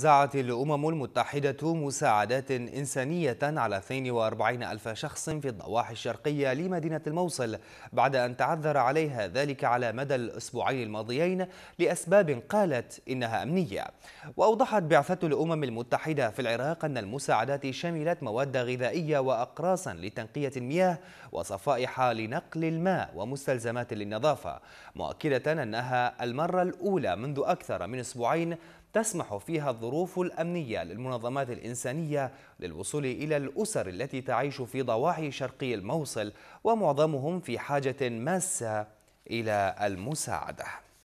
وزعت الأمم المتحدة مساعدات إنسانية على 42 ألف شخص في الضواحي الشرقية لمدينة الموصل بعد أن تعذر عليها ذلك على مدى الأسبوعين الماضيين لأسباب قالت إنها أمنية وأوضحت بعثة الأمم المتحدة في العراق أن المساعدات شملت مواد غذائية وأقراصا لتنقية المياه وصفائح لنقل الماء ومستلزمات للنظافة مؤكدة أنها المرة الأولى منذ أكثر من أسبوعين تسمح فيها الظروف الظروف الأمنية للمنظمات الإنسانية للوصول إلى الأسر التي تعيش في ضواحي شرقي الموصل ومعظمهم في حاجة ماسة إلى المساعدة